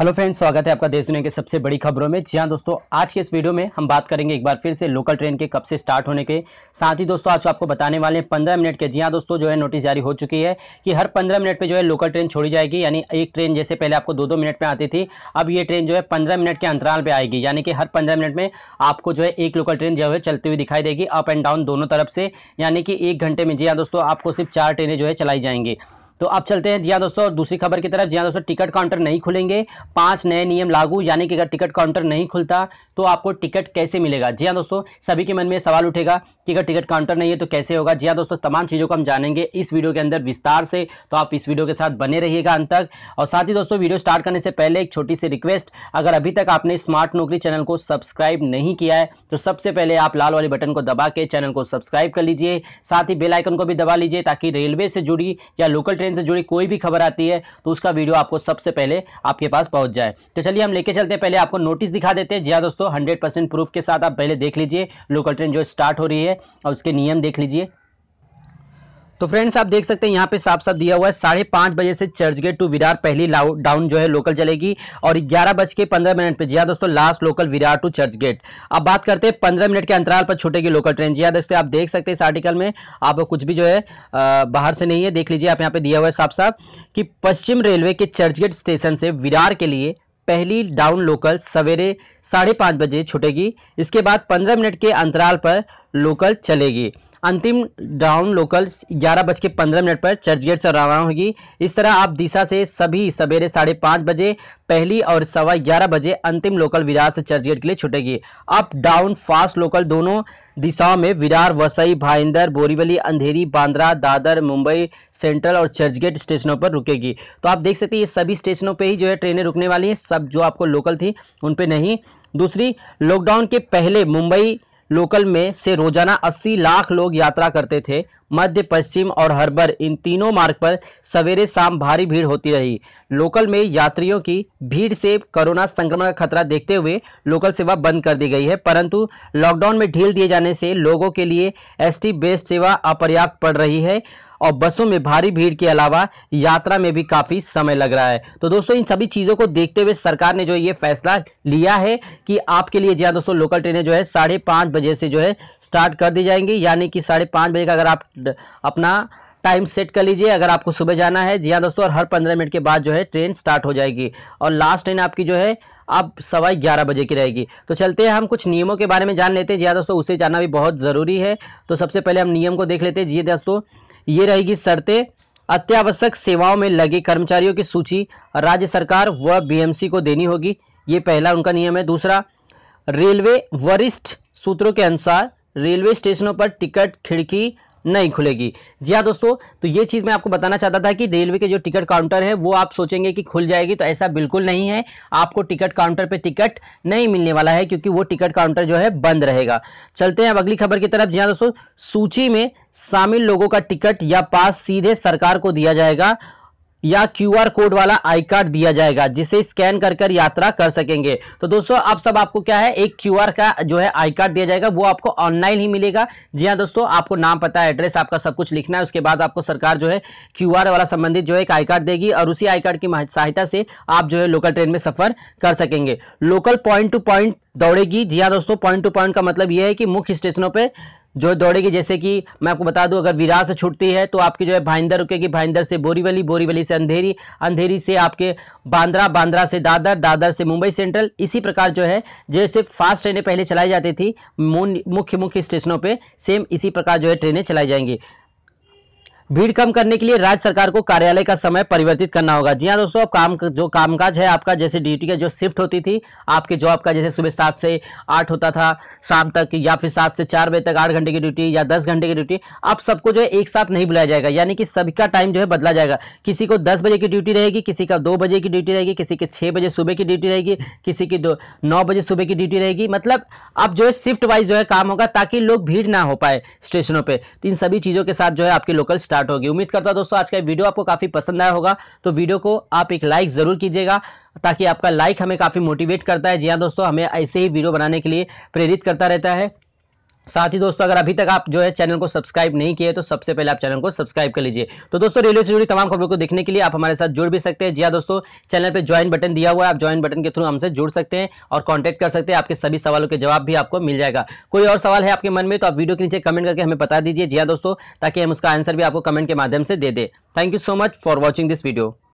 hello friends स्वागत है आपका देश दुनिया के सबसे बड़ी खबरों में जी हाँ दोस्तों आज के इस वीडियो में हम बात करेंगे एक बार फिर से लोकल ट्रेन के कब से स्टार्ट होने के साथ ही दोस्तों आज आपको बताने वाले हैं पंद्रह मिनट के जी हाँ दोस्तों जो है नोटिस जारी हो चुकी है कि हर पंद्रह मिनट पे जो है लोकल ट्रेन छोड़ी जाएगी यानी एक ट्रेन जैसे पहले आपको दो दो मिनट में आती थी अब ये ट्रेन जो है पंद्रह मिनट के अंतराल पर आएगी यानी कि हर पंद्रह मिनट में आपको जो है एक लोकल ट्रेन जो है चलती हुई दिखाई देगी अप एंड डाउन दोनों तरफ से यानी कि एक घंटे में जी हाँ दोस्तों आपको सिर्फ चार ट्रेनें जो है चलाई जाएंगी तो अब चलते हैं जिया दोस्तों दूसरी खबर की तरफ जिया दोस्तों टिकट काउंटर नहीं खुलेंगे पांच नए नियम लागू यानी कि अगर टिकट काउंटर नहीं खुलता तो आपको टिकट कैसे मिलेगा जिया दोस्तों सभी के मन में सवाल उठेगा कि अगर टिकट काउंटर नहीं है तो कैसे होगा जिया दोस्तों तमाम चीज़ों को हम जानेंगे इस वीडियो के अंदर विस्तार से तो आप इस वीडियो के साथ बने रहिएगा अंत तक और साथ ही दोस्तों वीडियो स्टार्ट करने से पहले एक छोटी सी रिक्वेस्ट अगर अभी तक आपने स्मार्ट नौकरी चैनल को सब्सक्राइब नहीं किया है तो सबसे पहले आप लाल वाले बटन को दबा के चैनल को सब्सक्राइब कर लीजिए साथ ही बेलाइकन को भी दबा लीजिए ताकि रेलवे से जुड़ी या लोकल ट्रेन ट्रेन से जुड़ी कोई भी खबर आती है तो उसका वीडियो आपको सबसे पहले आपके पास पहुंच जाए तो चलिए हम लेके चलते हैं पहले आपको नोटिस दिखा देते हैं जी हाँ दोस्तों हंड्रेड प्रूफ के साथ आप पहले देख लीजिए लोकल ट्रेन जो स्टार्ट हो रही है और उसके नियम देख लीजिए तो फ्रेंड्स आप देख सकते हैं यहाँ पे साफ साफ दिया हुआ है साढ़े पाँच बजे से चर्च गेट टू विरार पहली डाउन जो है लोकल चलेगी और ग्यारह बज के पंद्रह मिनट पर जी हाँ दोस्तों last local Virar to Churchgate अब बात करते हैं पंद्रह मिनट के अंतराल पर छूटेगी लोकल ट्रेन जी हाँ दोस्तों आप देख सकते हैं इस आर्टिकल में आप कुछ भी जो है बाहर से नहीं है देख लीजिए आप यहाँ पे दिया हुआ है साफ साफ कि पश्चिम रेलवे के चर्चगेट स्टेशन से विरार के लिए पहली डाउन लोकल सवेरे साढ़े पाँच बजे छूटेगी इसके बाद पंद्रह मिनट के अंतराल पर लोकल चलेगी अंतिम डाउन लोकल ग्यारह बज के पंद्रह मिनट पर चर्च गेट से रवाना होगी इस तरह आप दिशा से सभी सवेरे साढ़े पाँच बजे पहली और सवा ग्यारह बजे अंतिम लोकल विरार से चर्च गेट के लिए छुटेगी अप डाउन फास्ट लोकल दोनों दिशाओं में विरार वसई भाईंदर बोरीवली अंधेरी बांद्रा दादर मुंबई सेंट्रल और चर्चगेट स्टेशनों पर रुकेगी तो आप देख सकते हैं ये सभी स्टेशनों पर ही जो है ट्रेनें रुकने वाली हैं सब जो आपको लोकल थी उन पर नहीं दूसरी लॉकडाउन के पहले मुंबई लोकल में से रोजाना 80 लाख लोग यात्रा करते थे मध्य पश्चिम और हरबर इन तीनों मार्ग पर सवेरे शाम भारी भीड़ होती रही लोकल में यात्रियों की भीड़ से कोरोना संक्रमण का खतरा देखते हुए लोकल सेवा बंद कर दी गई है परंतु लॉकडाउन में ढील दिए जाने से लोगों के लिए एसटी बेस्ड सेवा अपर्याप्त पड़ रही है और बसों में भारी भीड़ के अलावा यात्रा में भी काफ़ी समय लग रहा है तो दोस्तों इन सभी चीज़ों को देखते हुए सरकार ने जो ये फैसला लिया है कि आपके लिए जी हाँ दोस्तों लोकल ट्रेनें जो है साढ़े पाँच बजे से जो है स्टार्ट कर दी जाएंगी यानी कि साढ़े पाँच बजे का अगर आप अपना टाइम सेट कर लीजिए अगर आपको सुबह जाना है जी हाँ दोस्तों और हर पंद्रह मिनट के बाद जो है ट्रेन स्टार्ट हो जाएगी और लास्ट ट्रेन आपकी जो है अब सवा ग्यारह बजे की रहेगी तो चलते हैं हम कुछ नियमों के बारे में जान लेते हैं जी हाँ दोस्तों उसे जानना भी बहुत ज़रूरी है तो सबसे पहले हम नियम को देख लेते हैं जी हाँ दोस्तों ये रहेगी शर्तें अत्यावश्यक सेवाओं में लगे कर्मचारियों की सूची राज्य सरकार व बीएमसी को देनी होगी ये पहला उनका नियम है दूसरा रेलवे वरिष्ठ सूत्रों के अनुसार रेलवे स्टेशनों पर टिकट खिड़की नहीं खुलेगी जी हाँ दोस्तों तो ये चीज़ मैं आपको बताना चाहता था कि रेलवे के जो टिकट काउंटर है वो आप सोचेंगे कि खुल जाएगी तो ऐसा बिल्कुल नहीं है आपको टिकट काउंटर पे टिकट नहीं मिलने वाला है क्योंकि वो टिकट काउंटर जो है बंद रहेगा चलते हैं अब अगली खबर की तरफ जी हाँ दोस्तों सूची में शामिल लोगों का टिकट या पास सीधे सरकार को दिया जाएगा या क्यूआर कोड वाला आई कार्ड दिया जाएगा जिसे स्कैन कर कर यात्रा कर सकेंगे तो दोस्तों आप सब आपको क्या है एक क्यूआर का जो है आई कार्ड दिया जाएगा वो आपको ऑनलाइन ही मिलेगा जी हाँ दोस्तों आपको नाम पता है एड्रेस आपका सब कुछ लिखना है उसके बाद आपको सरकार जो है क्यू वाला संबंधित जो है एक आई कार्ड देगी और उसी आई कार्ड की सहायता से आप जो है लोकल ट्रेन में सफर कर सकेंगे लोकल पॉइंट टू पॉइंट दौड़ेगी जी हाँ दोस्तों पॉइंट टू पॉइंट का मतलब यह है कि मुख्य स्टेशनों पर जो दौड़ेगी जैसे कि मैं आपको बता दूं अगर विरार से छूटती है तो आपकी जो है भाईंदर रुकेगी भाईंदर से बोरीवली बोरीवली से अंधेरी अंधेरी से आपके बांद्रा बांद्रा से दादर दादर से मुंबई सेंट्रल इसी प्रकार जो है जैसे फास्ट ट्रेनें पहले चलाई जाती थी मुख्य मुख्य स्टेशनों पर सेम इसी प्रकार जो है ट्रेनें चलाई जाएंगी भीड़ कम करने के लिए राज्य सरकार को कार्यालय का समय परिवर्तित करना होगा जी हाँ दोस्तों अब काम जो कामकाज है आपका जैसे ड्यूटी का जो शिफ्ट होती थी आपके जॉब का जैसे सुबह सात से आठ होता था शाम तक या फिर सात से चार बजे तक आठ घंटे की ड्यूटी या दस घंटे की ड्यूटी अब सबको जो है एक साथ नहीं बुलाया जाएगा यानी कि सबका टाइम जो है बदला जाएगा किसी को दस बजे की ड्यूटी रहेगी किसी का दो बजे की ड्यूटी रहेगी किसी के छः बजे सुबह की ड्यूटी रहेगी किसी की दो नौ बजे सुबह की ड्यूटी रहेगी मतलब अब जो है शिफ्ट वाइज जो है काम होगा ताकि लोग भीड़ ना हो पाए स्टेशनों पर तो इन सभी चीज़ों के साथ जो है आपके लोकल स्टाफ स्टार्ट होगी उम्मीद करता हूँ दोस्तों आज का वीडियो आपको काफ़ी पसंद आया होगा तो वीडियो को आप एक लाइक ज़रूर कीजिएगा ताकि आपका लाइक हमें काफ़ी मोटिवेट करता है जी हाँ दोस्तों हमें ऐसे ही वीडियो बनाने के लिए प्रेरित करता रहता है साथ ही दोस्तों अगर अभी तक आप जो है चैनल को सब्सक्राइब नहीं किए तो सबसे पहले आप चैनल को सब्सक्राइब कर लीजिए तो दोस्तों रेलवे से जुड़ी तमाम खबरों को देखने के लिए आप हमारे साथ जुड़ भी सकते हैं जी हाँ दोस्तों चैनल पर ज्वाइन बटन दिया हुआ है आप ज्वाइन बटन के थ्रू हमसे जुड़ सकते हैं और कॉन्टैक्ट कर सकते हैं आपके सभी सवालों के जवाब भी आपको मिल जाएगा कोई और सवाल है आपके मन में तो आप वीडियो के नीचे कमेंट करके हमें बता दीजिए जी हाँ दोस्तों ताकि हम उसका आंसर भी आपको कमेंट के माध्यम से दे दें thank you so much for watching this video